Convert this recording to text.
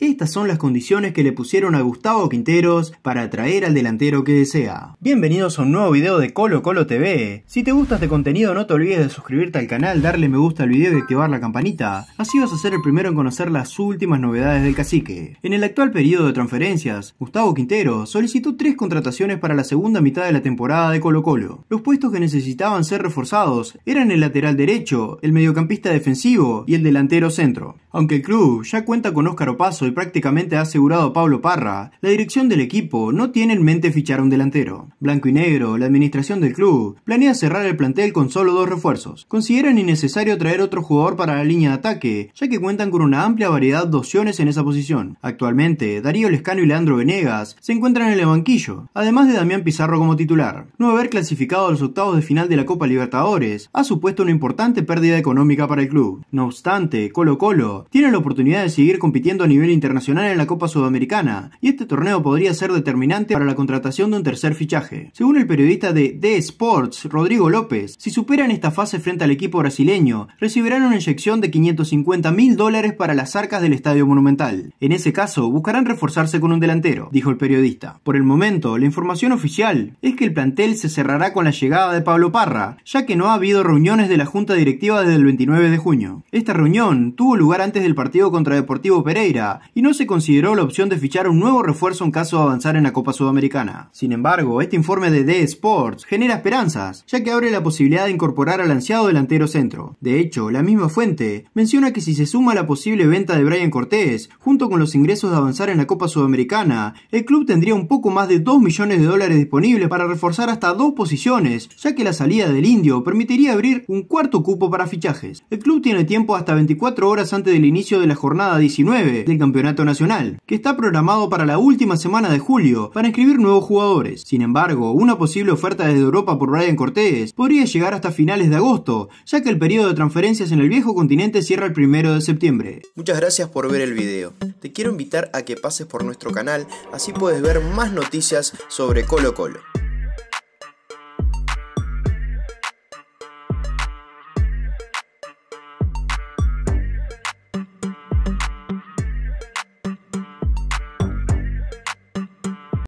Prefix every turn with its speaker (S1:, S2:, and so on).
S1: Estas son las condiciones que le pusieron a Gustavo Quinteros para atraer al delantero que desea. Bienvenidos a un nuevo video de Colo Colo TV. Si te gusta este contenido no te olvides de suscribirte al canal, darle me gusta al video y activar la campanita. Así vas a ser el primero en conocer las últimas novedades del cacique. En el actual periodo de transferencias, Gustavo Quinteros solicitó tres contrataciones para la segunda mitad de la temporada de Colo Colo. Los puestos que necesitaban ser reforzados eran el lateral derecho, el mediocampista defensivo y el delantero centro. Aunque el club ya cuenta con Óscar Opaso prácticamente ha asegurado Pablo Parra, la dirección del equipo no tiene en mente fichar a un delantero. Blanco y Negro, la administración del club, planea cerrar el plantel con solo dos refuerzos. Consideran innecesario traer otro jugador para la línea de ataque, ya que cuentan con una amplia variedad de opciones en esa posición. Actualmente, Darío Lescano y Leandro Venegas se encuentran en el banquillo, además de Damián Pizarro como titular. No haber clasificado a los octavos de final de la Copa Libertadores ha supuesto una importante pérdida económica para el club. No obstante, Colo Colo tiene la oportunidad de seguir compitiendo a nivel internacional en la Copa Sudamericana, y este torneo podría ser determinante para la contratación de un tercer fichaje. Según el periodista de The Sports, Rodrigo López, si superan esta fase frente al equipo brasileño, recibirán una inyección de 550 mil dólares para las arcas del Estadio Monumental. En ese caso, buscarán reforzarse con un delantero, dijo el periodista. Por el momento, la información oficial es que el plantel se cerrará con la llegada de Pablo Parra, ya que no ha habido reuniones de la Junta Directiva desde el 29 de junio. Esta reunión tuvo lugar antes del partido contra Deportivo Pereira y no se consideró la opción de fichar un nuevo refuerzo en caso de avanzar en la Copa Sudamericana. Sin embargo, este informe de D Sports genera esperanzas, ya que abre la posibilidad de incorporar al ansiado delantero centro. De hecho, la misma fuente menciona que si se suma la posible venta de Brian Cortés, junto con los ingresos de avanzar en la Copa Sudamericana, el club tendría un poco más de 2 millones de dólares disponibles para reforzar hasta dos posiciones, ya que la salida del indio permitiría abrir un cuarto cupo para fichajes. El club tiene tiempo hasta 24 horas antes del inicio de la jornada 19 del campeonato Nacional, que está programado para la última semana de julio para inscribir nuevos jugadores. Sin embargo, una posible oferta desde Europa por Ryan Cortés podría llegar hasta finales de agosto, ya que el periodo de transferencias en el viejo continente cierra el primero de septiembre. Muchas gracias por ver el video. Te quiero invitar a que pases por nuestro canal, así puedes ver más noticias sobre Colo Colo.